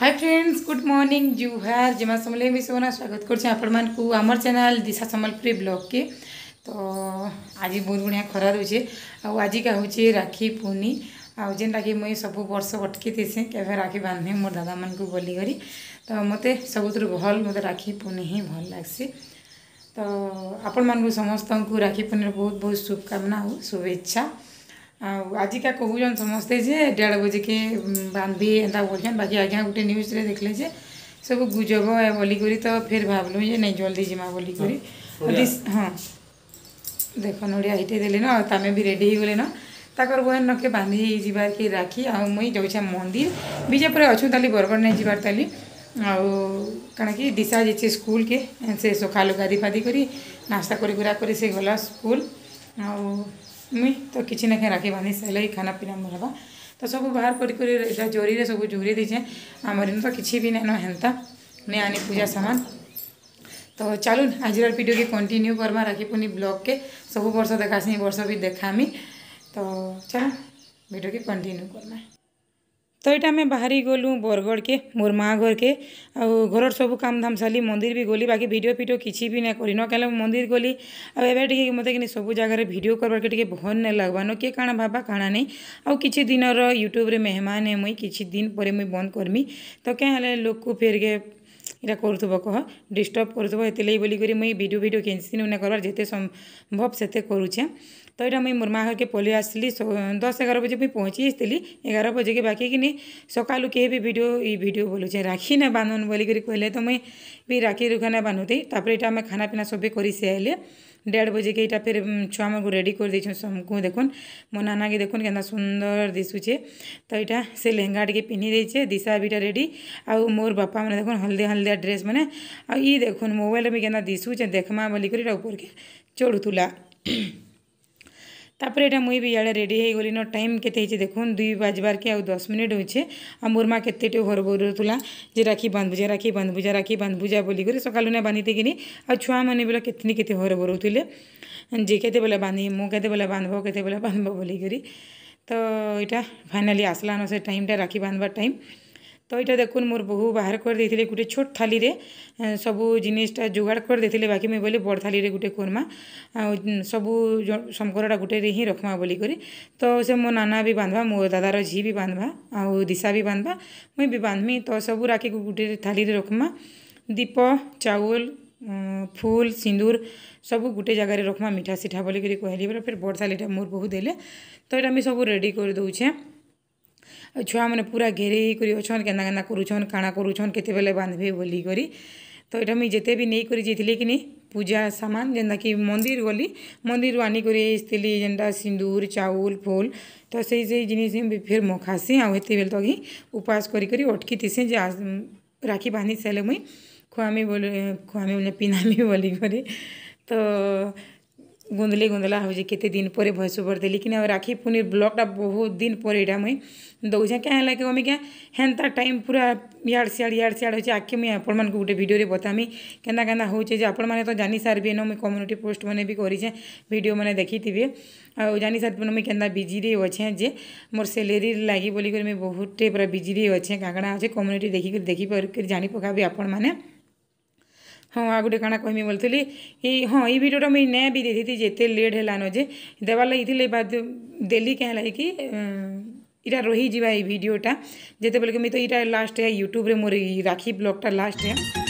high friends good morning জুহার জমা সমলে আমি সোনা স্বাগত করছি আপনার আমার চ্যানেল দিশা সম্বলপুরী ব্লগকে তো আজ বহুত বঢ়িয়া খরা রয়েছে আজিকা হচ্ছে রাখি পূর্ণি ଆଉ ଯେନ୍ଟାକି ମୁଇଁ ସବୁ ବର୍ଷ ଅଟକି ଥିସି କେବେ ରାକ୍ଷୀ ବାନ୍ଧି ମୋର ଦାଦାମାନଙ୍କୁ ବୋଲିକରି ତ ମୋତେ ସବୁଥିରୁ ଭଲ୍ ମୋତେ ରାକ୍ଷୀ ପୁନି ହିଁ ଭଲ୍ ଲାଗ୍ସି ତ ଆପଣମାନଙ୍କୁ ସମସ୍ତଙ୍କୁ ରାକ୍ଷୀ ପୁନିର ବହୁତ ବହୁତ ଶୁଭକାମନା ଆଉ ଶୁଭେଚ୍ଛା ଆଉ ଆଜିକା କହୁଛନ୍ ସମସ୍ତେ ଯେ ଦେଢ଼ ବଜେକେ ବାନ୍ଧି ଏନ୍ତା ବୋଲୁଛନ୍ ବାକି ଆଜ୍ଞା ଗୋଟେ ନ୍ୟୁଜ୍ରେ ଦେଖିଲେ ଯେ ସବୁ ଗୁଜବ ଏ ବୋଲିକରି ତ ଫେର୍ ଭାବିଲୁ ଯେ ନାଇଁ ଜଲ୍ଦି ଯିମା ବୋଲିକରି ହଁ ଦେଖ ନଡ଼ିଆ ହିଟେଇ ଦେଲେନ ଆଉ ତମେ ବି ରେଡ଼ି ହେଇଗଲେନ ତାଙ୍କର ବହେନ ନକେ ବାନ୍ଧି ହେଇଯିବାର କି ରାକ୍ଷୀ ଆଉ ମୁଇଁ ଯାଉଛେ ମନ୍ଦିର ବିଜେପୁରରେ ଅଛୁ ତାଲି ବରଗଡ଼ ନାଇଁ ଯିବାର ତାଲି ଆଉ କାଣା କି ଦିଶା ଯାଇଛେ ସ୍କୁଲ୍କେ ସେ ସକାଳୁ ଗାଧି ଫାଧି କରି ନାସ୍ତା କରି ଗୁରା କରି ସେ ଗଲା ସ୍କୁଲ୍ ଆଉ ମୁଇଁ ତ କିଛି ନା କାଁ ରାଖିବାନି ସେଥିଲାଗି ଖାନା ପିନା ମୋର ହେବା ତ ସବୁ ବାହାର କରି କରି ଏଇଟା ଜରିରେ ସବୁ ଜୁରି ଦେଇଛେଁ ଆମର ଇନ ତ କିଛି ବି ନାଇଁନ ହେନ୍ତା ନେଇ ଆନି ପୂଜା ସାମାନ ତ ଚାଲୁନ୍ ଆଜିର ଭିଡ଼ିଓକେ କଣ୍ଟିନ୍ୟୁ କର୍ମା ରାଖିପୁନି ବ୍ଲଗ୍କେ ସବୁ ବର୍ଷ ଦେଖାସି ବର୍ଷ ବି ଦେଖାମି ତ ଚାଲ ଭିଡ଼ିଓକେ କଣ୍ଟିନ୍ୟୁ କର୍ମା तो यहाँ आम बाहरी गलु बरगड़ के मोर माँ घर के घर सब काम धाम सारी मंदिर भी गली बाकी भिड फिडियो किसी भी ना कर न मंदिर गली आउ मत सब जगार भिड करवार के ना लगवा न किए काଣା भाबा काण नहीं आउ कि दिन यूट्यूब्रे मेहमान है मुई कि दिन पर मुई बंद करमी तो क्या लोक को फेर के ଏଇଟା କରୁଥିବ କହ ଡିଷ୍ଟର୍ବ କରୁଥିବ ଏଥିଲାଗି ବୋଲିକରି ମୁଇଁ ଭିଡ଼ିଓ ଭିଡ଼ିଓ କେନ୍ସିନୁ ନା କର୍ବାର୍ ଯେତେ ସମ୍ଭବ ସେତେ କରୁଛେଁ ତ ଏଇଟା ମୁଇଁ ମୋର୍ ମା' ଘର୍କେ ପଲେଇ ଆସିଲି ଦଶ ଏଗାର ବଜେ ମୁଇଁ ପହଞ୍ଚି ଆସିଥିଲି ଏଗାର ବଜେକେ ବାକି କିନି ସକାଳୁ କେହି ବି ଭିଡ଼ିଓ ଇ ଭିଡ଼ିଓ ବୋଲୁଛେଁ ରାକ୍ଷୀ ନା ବାନ୍ଧନ୍ ବୋଲିକରି କହିଲେ ତ ମୁଇଁ ବି ରାକ୍ଷୀ ରୁଖା ନା ବାନ୍ଧୁଥି ତାପରେ ଏଇଟା ଆମେ ଖାନାପିନା ପିନା ସବେ କରି ସାରିଲେ দেড় বজেকে এইটা ফের ছুয়ামানকু রেডি করে দিয়েছুন সমকু দেখুন মো নানাকে দেখুন কেনা সুন্দর দিশুছে তো এইটা সে লেহেঙ্গা টিকে পিঁধি দিয়েছে দিশা বিটা রেডি আউ মোর বাপা মানে দেখুন হলদিয়া হলদিয়া ড্রেস মানে আউ ই দেখুন মোবাইলে বি কেনা দিশুছে দেখমা বলিকরি উপরকে চড়ুলা ତାପରେ ଏଇଟା ମୁଇଁ ବି ଇଆଡ଼େ ରେଡ଼ି ହେଇଗଲିନ ଟାଇମ୍ କେତେ ହେଇଛି ଦେଖୁନ୍ ଦୁଇ ବାଜବାର୍କେ ଆଉ ଦଶ ମିନିଟ୍ ହଉଛେ ଆଉ ମୋର୍ ମା କେତେଟେ ଘର ବରୁଥିଲା ଯେ ରାକ୍ଷୀ ବାନ୍ଧବୁଜା ରାକ୍ଷୀ ବାନ୍ଧବୁଜା ରାକ୍ଷୀ ବାନ୍ଧବୁଜା ବୋଲିକରି ସକାଳୁ ନା ବାନ୍ଧିଦେଇକିନି ଆଉ ଛୁଆମାନେ ବେଲେ କେତେନି କେତେ ଘର ବରଉଥିଲେ ଯେ କେତେବେଲେ ବାନ୍ଧିବି ମୁଁ କେତେବେଲେ ବାନ୍ଧବ କେତେବେଲେ ବାନ୍ଧବ ବୋଲିକରି ତ ଏଇଟା ଫାଇନାଲି ଆସିଲାନ ସେ ଟାଇମ୍ଟା ରାକ୍ଷୀ ବାନ୍ଧବାର ଟାଇମ୍ তো এইটা দেখুন মোর বহু বাহার করেদেইলে গোটে ছোট থালিরে সবু জিনিসটা যোগাড় করেদেইলে বাকি মুই বলি বড় থালিরে গোটে করমা সবু সম্করটা গোটেরে হি রখমা বলিকি তো সে মো নানা বি বাঁধবা মো দাদার ঝি বি বাঁধবা আউ দিশা বি বাঁধবা মুই বি বাঁধমি তো সবু রাখি গোটে থালিরে রখমা দীপ চাউল ফুল সিঁদুর সবু গোটে জায়গায় রখমা মিঠা সিঠা বলিকি কহিলি বেলা ফের বড় থালিটা মোর বহু দেলে তো এটা আমি সবু রেডি করে দেছে ଛୁଆମାନେ ପୁରା ଘେରେଇ କରି ଅଛନ୍ କେନ୍ତା କେନ୍ତା କରୁଛନ୍ କାଣା କରୁଛନ୍ କେତେବେଲେ ବାନ୍ଧବେ ବୋଲିକରି ତ ଏଇଟା ମୁଇଁ ଯେତେ ବି ନେଇକରି ଯାଇଥିଲି କି ନି ପୂଜା ସାମାନ ଯେନ୍ତାକି ମନ୍ଦିର ଗଲି ମନ୍ଦିରରୁ ଆନିକରି ଆସିଥିଲି ଯେନ୍ତା ସିନ୍ଦୁର ଚାଉଲ ଫୁଲ ତ ସେଇ ସେଇ ଜିନିଷ ବି ଫେର୍ ମଖାସି ଆଉ ହେତେବେଲେ ତ ହିଁ ଉପାସ କରିକରି ଅଟକିଥିସି ଯେ ରାକ୍ଷୀ ବାନ୍ଧି ସାରିଲେ ମୁଇଁ ଖୁଆମି ବୋଲେ ଖୁଆମି ବୋଲେ ପିନ୍ଧାମି ବୋଲିକରି ତ गुंदले गुंदला हो कते दिन पर भैंस भर दे लेकिन राखी पुनीर ब्लगटा बहुत दिन पर यहाँ मुई दौचे क्या लगे मैं क्या हेन्ता टाइम पूरा इड़ सियाड़ इड़ सियाड़ हो आखि मुझे आपण गोटे भिडियो बतामी के केना हो आपने तो जानी सारे न मुझे कम्युनिटी पोस्ट मैंने भी करें भिडियो मैंने देखी थी आ जानी सारे मुझे केन्दा बिजी अच्छे जे मोर सेलेरी लगे बोलिक मुझे बहुत पूरा बिजी अच्छे कांगड़ा अच्छे कम्युनिटी देखिक देखी कर जानी पका भी आपण मैंने हाँ आ गोटे काण कहमी बोलती हाँ ये भिडियोटा मुझे नै भी देती जिते लेट है जे देवार लगी थी डेली क्या है कि इटा रही जावा भिडटा जिते बल कि मुझे तो यहाँ लास्ट है यूट्यूब्रे मोर राखी ब्लगटा लास्ट है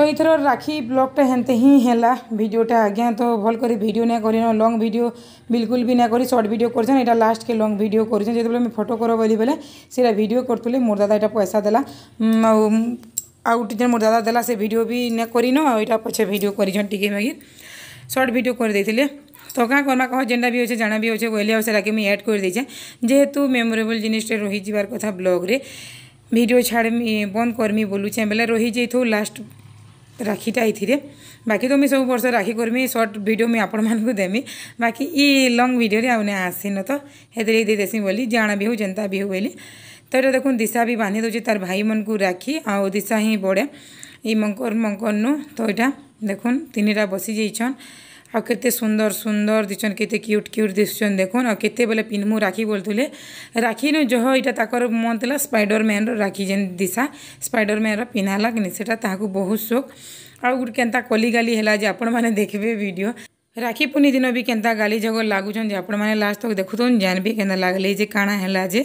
तो यथर राखी ब्लगटा तो हेनते ही है भिडटा आज्ञा तो भल कर भिड ना कर लंग भिड बिलकुल भी ना कर सर्ट भिड कर लास्ट के लंग भिड कर फटो कर बोली बोले सीटा भिड कर मोर दादा ये पैसा देला आउट जन मोर दादा देला से भिड भी ना कर पचे भिड कर सर्ट भिड कर देते तो क्या करमा कह जेनटा भी अच्छे जाना भी अच्छे कहली आ सारे मुझे एड करदे देचे जेहतु मेमोरेबल जिनटे रही जबार कथा ब्लग्रे भिड छाड़मी बंद करमी बोलूँ बोले रही जाइ लास्ट राखीटा ए बाँकी सब वर्ष राखी करमी सर्ट भिडियो म आपण म देमी बाकी यी लङ भिडियोले आउँ आसिन भी हो जाँणाविहु जेन् विहु त दिशा भी बान्धि देउछ तार भाइ राखी आउ दिशा हिँड बड़े इ मर मकर नु तिन बसी बसिछ ଆଉ କେତେ ସୁନ୍ଦର ସୁନ୍ଦର ଦିଛନ୍ କେତେ କ୍ୟୁଟ୍ କ୍ୟୁଟ୍ ଦିଶୁଛନ୍ ଦେଖୁନ୍ ଆଉ କେତେବେଲେ ପିନ୍ଧମୁ ରାକ୍ଷୀ ବୋଲୁଥିଲେ ରାକ୍ଷୀନ ଜହ ଇଟା ତାଙ୍କର ମନ ଥିଲା ସ୍ପାଇଡ଼ରମ୍ୟାନ୍ର ରାକ୍ଷୀ ଯେନ୍ ଦିଶା ସ୍ପାଇଡ଼ରମ୍ୟାନ୍ର ପିନ୍ଧାଲା କିନି ସେଟା ତାହାକୁ ବହୁତ ସୋକ ଆଉ ଗୋଟେ କେନ୍ତା କଲିଗାଲି ହେଲା ଯେ ଆପଣମାନେ ଦେଖିବେ ଭିଡ଼ିଓ ରାକ୍ଷୀ ପୂର୍ଣ୍ଣି ଦିନ ବି କେନ୍ତା ଗାଲି ଝଗଡ଼ ଲାଗୁଛନ୍ ଯେ ଆପଣମାନେ ଲାଷ୍ଟ ତକ ଦେଖୁଛନ୍ ଜାଣିବେ କେନ୍ତା ଲାଗ୍ଲେ ଯେ କାଣା ହେଲା ଯେ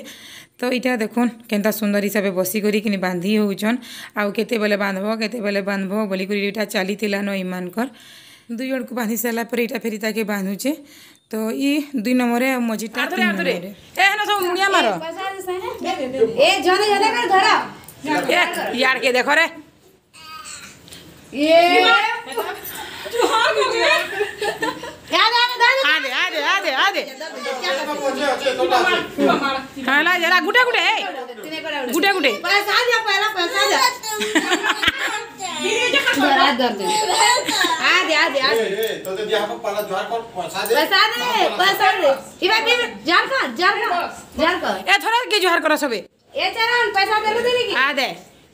ତ ଇଟା ଦେଖୁନ୍ କେନ୍ତା ସୁନ୍ଦର ହିସାବେ ବସିକରି କିନି ବାନ୍ଧି ହେଉଛନ୍ ଆଉ କେତେବେଲେ ବାନ୍ଧବ କେତେବେଲେ ବାନ୍ଧବ ବୋଲିକରି ଇଟା ଚାଲିଥିଲାନ ଇମାନଙ୍କର ଦୁଇ ଜଣକୁ ବାନ୍ଧି ସାରିଲା ପରେ ଏଇଟା ଫେରି ତାକେ ବାନ୍ଧୁଛେ ତ ଇ ଦୁଇ ନମ୍ବରରେ ଆଉ ମଝିଟା ଇଆଡ଼କେ ଦେଖ ରେ गुटे गुटे गुटे गुटे पैसा पैसा આ દે આ દે તો તે જ્યાં પર જોર પર પૈસા દે પૈસા દે પૈસા દે ઇવા બે જાર કા જાર કા જાર કા એ થોરા કે જોર કરો સબે એ ચારાન પૈસા દેલો દે કે આ દે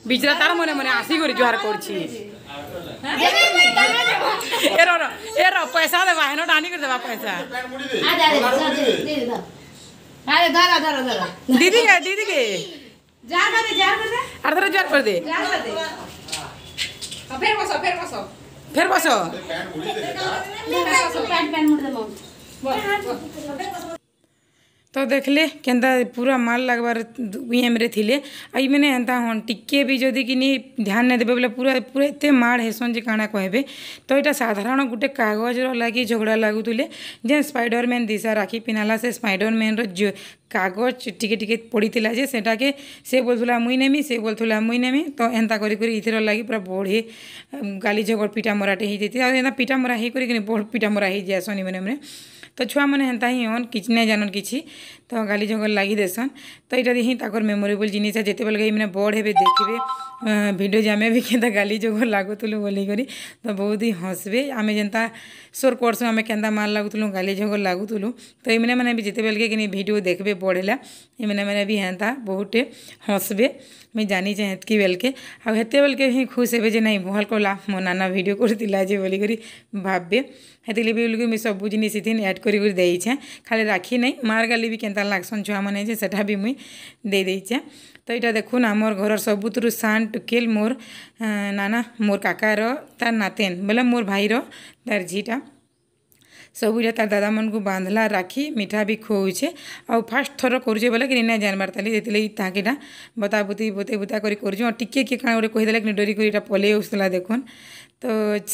বিজরা তার মনে মনে আসি করে জোহার করছি এর এর পয়সা দেবা হেন টানি করে দেবা পয়সা দিদি কে দিদি কে আর ধরে জোহার করে দে फिर बस तो देखले के पूरा माल लगवार उमे थे आई मैंने एंता हन टिके भी जो कि ध्यान नहीं देवे बोले पूरा पूरा एत माड़ हेसन जी काणा कहे तो यहाँ साधारण गोटे कागजर लगे झगड़ा लगुले जे स्पाइडरमैन दिशा राखी पिन्हला से स्पाइडरमैन रो कागज टिके टिके पड़ा जे सेटाके से बोलूला मुई नेमी से बोलूला मुई नेमी तो एंता करें लगे पूरा बढ़े गाली झगड़ पिटामराटे होती है पिटामरा होकर बड़ पिटामरा हो जाए शनि मैंने तो छुआ मैंने हेन्ता ही कि किचन जानन किसी तो गाली जगल लगी देसन तो यही हिंत मेमोरेबल जिनस है जिते बल्कि मैंने बड़ हे देखे भिडियो आम भी के गाली जगल लगुलूँ बोलकर तो बहुत ही हसबे आम जेनता सोर कर्सु आम के मार लगुलूँ गाली जगल लगुलूँ तो ये मैंने भी जिते के भिडियो देखे बढ़ला ये मैंने भी हेन्ता बहुत हसबे मुझे जानी हेतकी बेलके आते बेलके खुश हे ना भल कला मो नाना भिड कर बोलिकी भावे हेती बोलिए मुझे सब जिन एड କରି କରି ଦେଇଛେଁ ଖାଲି ରାକ୍ଷୀ ନାଇଁ ମାର୍ ଗାଲି ବି କେନ୍ତା ଲାଗ୍ସନ୍ ଛୁଆମାନେ ଯେ ସେଟା ବି ମୁଇଁ ଦେଇ ଦେଇଛେଁ ତ ଇଟା ଦେଖୁନ୍ ଆମର୍ ଘରର୍ ସବୁଥିରୁ ସାନ୍ ଟୁକେଲ୍ ମୋର୍ ନାନା ମୋର୍ କାକାର ତାର୍ ନାତେନ୍ ବୋଲେ ମୋର୍ ଭାଇର ତାର୍ ଝିଟା ସବୁଟା ତାର୍ ଦାଦାମାନଙ୍କୁ ବାନ୍ଧଲା ରାକ୍ଷୀ ମିଠା ବି ଖୁଆଉଛେ ଆଉ ଫାର୍ଷ୍ଟ ଥର କରୁଛେ ବୋଲେ କି ନାଇଁ ଜାନ୍ବାର୍ ତାଲି ସେଥିଲାଗି ତାହାକେଟା ବତା ବୁତି ବୁତେ ବୁତା କରି କରୁଛୁ ଆଉ ଟିକେ କିଏ କାଣା ଗୋଟେ କହିଦେଲେ କି ଡରି କରି ଏଇଟା ପଲେଇ ଆସୁଥିଲା ଦେଖୁନ୍ ତ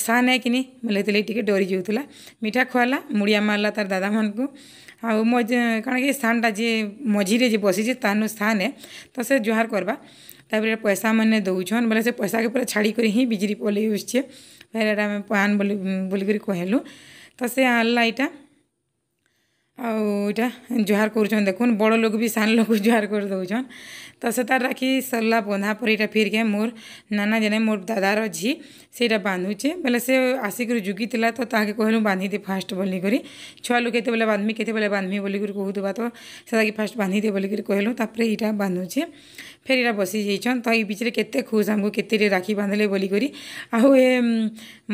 ସାହା ନେଇକିନି ବୋଲେ ହେଥିଲାଗି ଟିକେ ଡରି ଯାଉଥିଲା ମିଠା ଖୁଆଲା ମୁଡ଼ିଆ ମାରିଲା ତାର ଦାଦାମାନଙ୍କୁ ଆଉ ମୋ କାଣା କି ସାନଟା ଯିଏ ମଝିରେ ଯିଏ ବସିଛି ତାନୁ ସାନେ ତ ସେ ଜୁହାର କରବା ତାପରେ ପଇସା ମାନେ ଦଉଛନ୍ ବୋଲେ ସେ ପଇସାକେ ପୁରା ଛାଡ଼ିକରି ହିଁ ବିଜେଡ଼ି ପଲେଇ ଉସଛେ ଫେର୍ ଏଇଟା ଆମେ ପାନ୍ ବୋଲି ବୋଲିକରି କହିଲୁ ତ ସେ ଆଣିଲା ଏଇଟା ଆଉ ଏଇଟା ଜୁହାର୍ କରୁଛନ୍ ଦେଖୁନ୍ ବଡ଼ ଲୋକ୍ ବି ସାନ୍ ଲୋକ୍କୁ ଜୁହାର୍ କରିଦେଉଛନ୍ ତ ସେଟା ରାକ୍ଷୀ ସରିଲା ବନ୍ଧା ପରେ ଇଟା ଫିର୍କେ ମୋର୍ ନାନା ଯେନେ ମୋର୍ ଦାଦାର ଝି ସେଇଟା ବାନ୍ଧୁଛେ ବୋଲେ ସେ ଆସିକରି ଜୁଗିଥିଲା ତ ତାହାକେ କହିଲୁ ବାନ୍ଧିଦେ ଫାର୍ଷ୍ଟ ବୋଲିକରି ଛୁଆ ଲୋକ୍ କେତେବେଲେ ବାନ୍ଧମି କେତେବେଲେ ବାନ୍ଧମି ବୋଲିକରି କହୁଥିବା ତ ସେଟାକେ ଫାର୍ଷ୍ଟ ବାନ୍ଧିଦେ ବୋଲିକରି କହିଲୁ ତାପରେ ଇଟା ବାନ୍ଧୁଛେ ଫେର୍ ଏଇଟା ବସି ଯାଇଛନ୍ ତ ଇ ବିଚ୍ରେ କେତେ ଖୁସ୍ ଆମ୍କୁ କେତେରେ ରାକ୍ଷୀ ବାନ୍ଧିଲେ ବୋଲିକରି ଆଉ ଏ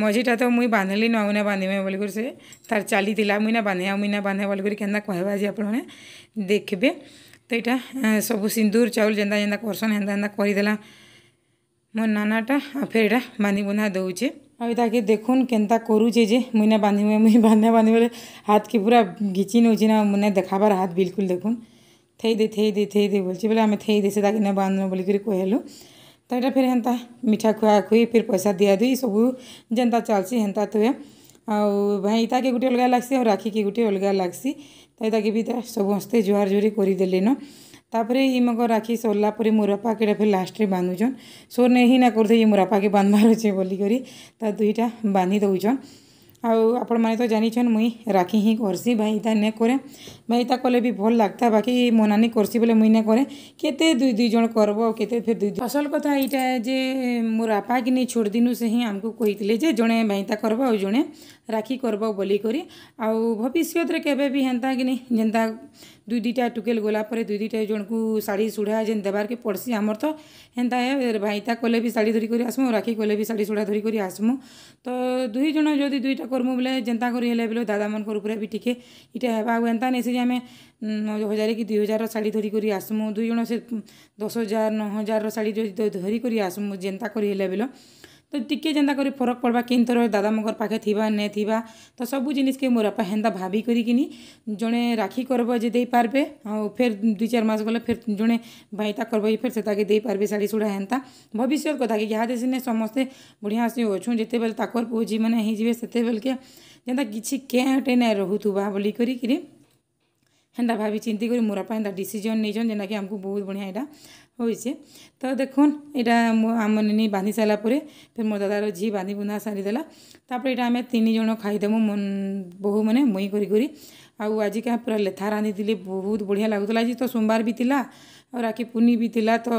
ମଝିଟା ତ ମୁଇଁ ବାନ୍ଧିଲି ନ ଆଉ ନା ବାନ୍ଧିବେ ବୋଲିକରି ସେ ତାର୍ ଚାଲିଥିଲା ମୁଇଁ ନା ବାନ୍ଧେ ଆଉ ମୁଇଁ ନା ବାନ୍ଧେ ବୋଲିକରି के कहवा जी आपने तो यहाँ सब सिंदूर चाउल जेन्दा जेन्दा करसन एंता एंता करदे मो नाटा फिर यहाँ बांधि बुंधा दौचे आईता के देखुन के करूचे जे मुईना बांधि मुई बांधे बांधि बोले हाथ के पूरा घिची नौचे ना मुने देखार हाथ बिल्कुल देखुन थेई दे थे दे थे दे बोलचे बोले आम थे देसे बांधन बोल कर कहलु तो यहाँ फिर हेता मीठा खुआ खुई फिर पैसा दिया दी सब जेन्ता चलसी हेन्ता तो आउ भाइ ताके गुटे अलगा लागसी आउँ राखी के गए अलगा लाग्सिस ताके बस्ते जोरी गरिदेलेन तिम राखी सर म्पा केटा फेरि लास्टे बाँधुछन् सो नै के मो र्पाके बोली करी त दुईटा बान् देउछन् ଆଉ ଆପଣମାନେ ତ ଜାନିଛନ୍ ମୁଇଁ ରାକ୍ଷୀ ହିଁ କର୍ସି ଭାଇ ଇଟା ନାଇଁ କରେ ଭାଇ ଇଟା କଲେ ବି ଭଲ୍ ଲାଗତା ବାକି ମୋ ନାନୀ କର୍ସି ବୋଲେ ମୁଇଁ ନାଇଁ କରେ କେତେ ଦୁଇ ଦୁଇ ଜଣ କର୍ବ ଆଉ କେତେ ଫେର୍ ଦୁଇ ଅସଲ କଥା ଇଟା ଯେ ମୋର ଆପାକି ନେଇ ଛୋଡ଼ଦିନୁ ସେ ହିଁ ଆମକୁ କହିଥିଲେ ଯେ ଜଣେ ଭାଇତା କର୍ବ ଆଉ ଜଣେ ରାକ୍ଷୀ କର୍ବ ବୋଲିକରି ଆଉ ଭବିଷ୍ୟତରେ କେବେ ବି ହେନ୍ତା କିନି ଯେନ୍ତା ଦୁଇ ଦୁଇଟା ଟୁକେଲ୍ ଗଲା ପରେ ଦୁଇ ଦୁଇଟା ଜଣକୁ ଶାଢ଼ୀ ସୁଢ଼ା ଯେନ୍ ଦେବାର୍କେ ପଡ଼୍ସି ଆମର ତ ହେନ୍ତା ଏ ଭାଇତା କଲେ ବି ଶାଢ଼ୀ ଧରିକରି ଆସମୁ ରାକ୍ଷୀ କଲେ ବି ଶାଢ଼ୀ ସୁଢ଼ା ଧରିକରି ଆସମୁ ତ ଦୁଇ ଜଣ ଯଦି ଦୁଇଟା କର୍ମୁ ବୋଲେ ଯେନ୍ତା କରି ହେଲେ ବେଲେ ଦାଦାମାନଙ୍କର ଉପରେ ବି ଟିକେ ଇଟା ହେବା ଆଉ ଏନ୍ତା ନେଇସି ଯେ ଆମେ ହଜାରେ କି ଦୁଇ ହଜାରର ଶାଢ଼ୀ ଧରିକରି ଆସମୁ ଦୁଇ ଜଣ ସେ ଦଶ ହଜାର ନଅ ହଜାରର ଶାଢ଼ୀ ଯଦି ଧରିକରି ଆସ୍ମୁ ଯେନ୍ତା କରି ହେଲେ ବେଲେ तो टिके जेनता कर फरक पड़वा किन थर दादा मगर पाखे थीवा ने थीवा तो सब जिनके मोर बापा हेन्ता भाभी कर जड़े राखी करब जे दे पार्बे और फेर दु चार मस गल फिर जड़े भाईता करब फिर से ताके दे पार्बे शाढ़ी सुढ़ा हेन्ता भविष्य कथा कि यहाँ देने समस्ते बढ़िया से अच्छे जिते बेल तक पुह जी मैंने जीवे से जेनता किसी कैटे ना रोथ्वा बोल कर हेन्ता भाभी चिंती मोर बापा हेन्ता डिसीजन नहीं जेनता कि आमको बहुत बढ़िया यहाँ হয়েছে তো দেখুন এটা আমি নি বাঁধি সারা পরে ফের মো দাদার ঝি বাঁধি বুঁধা সারিদেলা তাপরে এটা আমি তিনজন খাইদেমু বহু মানে মুই করি করি ଆଉ ଆଜିକା ପୁରା ଲେଥା ରାନ୍ଧିଥିଲି ବହୁତ ବଢ଼ିଆ ଲାଗୁଥିଲା ଆଜି ତ ସୋମବାର ବି ଥିଲା ଆଉ ରାକ୍ଷୀ ପୂର୍ଣ୍ଣି ବି ଥିଲା ତ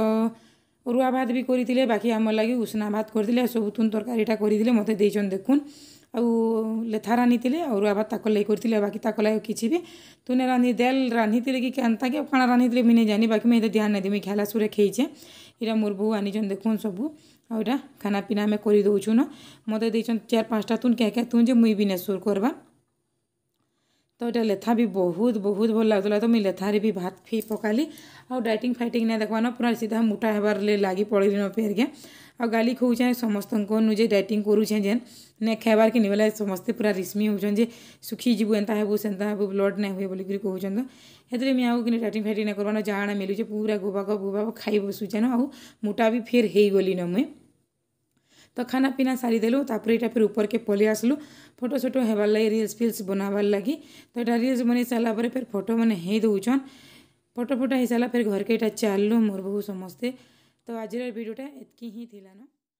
ଅରୁଆ ଭାତ ବି କରିଥିଲେ ବାକି ଆମର ଲାଗି ଉଷୁନା ଭାତ କରିଥିଲେ ସବୁ ତୁନ ତରକାରୀଟା କରିଥିଲେ ମୋତେ ଦେଇଛନ୍ତି ଦେଖୁନ୍ ଆଉ ଲେଥା ରାନ୍ଧିଥିଲେ ଆଉ ଆବା ତାକର ଲାଗି କରିଥିଲେ ବାକି ତାକର ଲାଗି କିଛି ବି ତୁ ନେ ରାନ୍ଧି ଦେଲ ରାନ୍ଧିଥିଲେ କି କେନ୍ତାକି ଆଉ କାଣା ରାନ୍ଧିଥିଲେ ମୁଇଁ ନେଇ ଜାନି ବାକି ମୁଇଁ ଏତେ ଧ୍ୟାନ ନାଇଁ ଦେମି ଖେଲା ସୁରେ ଖେଇଛେ ଇଟା ମୋର ବୋଉ ଆନିଛନ୍ ଦେଖୁନ୍ ସବୁ ଆଉ ଇଟା ଖାନା ପିନା ଆମେ କରିଦେଉଛୁଁ ନ ମୋତେ ଦେଇଛନ୍ ଚାରି ପାଞ୍ଚଟା ତୁନ୍ କେଁ କେଁ ତୁନ୍ ଯେ ମୁଇଁ ବି ନେସୁର କର୍ବା तो ये लेथा भी बहुत बहुत भल लगुला तो मुझे लेथारे भी भात फी पकाली आउ डाइट फाइटिंग ना देखा ना पूरा सीधा मोटा हेबार लगे पड़ी न फेर के आ गाली खोचे समस्त को नुजे डाइटिंग करुचे जेन ने खेबार कि नहीं बोले समस्ते पूरा रिश्मी हो सुखी जीवु एंता हेबू से ब्लड ना हुए बोलिक कहूँ हैं मैं आगे डाइटिंग फाइट ना करवा जहाँ मिलूँ पूरा गोबाक गोबाक खाई बसुचे ना आ मोटा भी फेर हो गली न मुई तो खाना पीना सारी देलु तापर इटा फिर उपरके पलि आसलु फोटो सोटो होबार लगे रिल्स फिल्स बनाबार लगे तो यहाँ रिल्स बन सारापर पर फिर फोटो मैंने हो दौन फोटो फोटो हो सारा फिर घर के इटा चाललु मोर बहू समस्ते तो आज भिडटा एतकी ही थी ना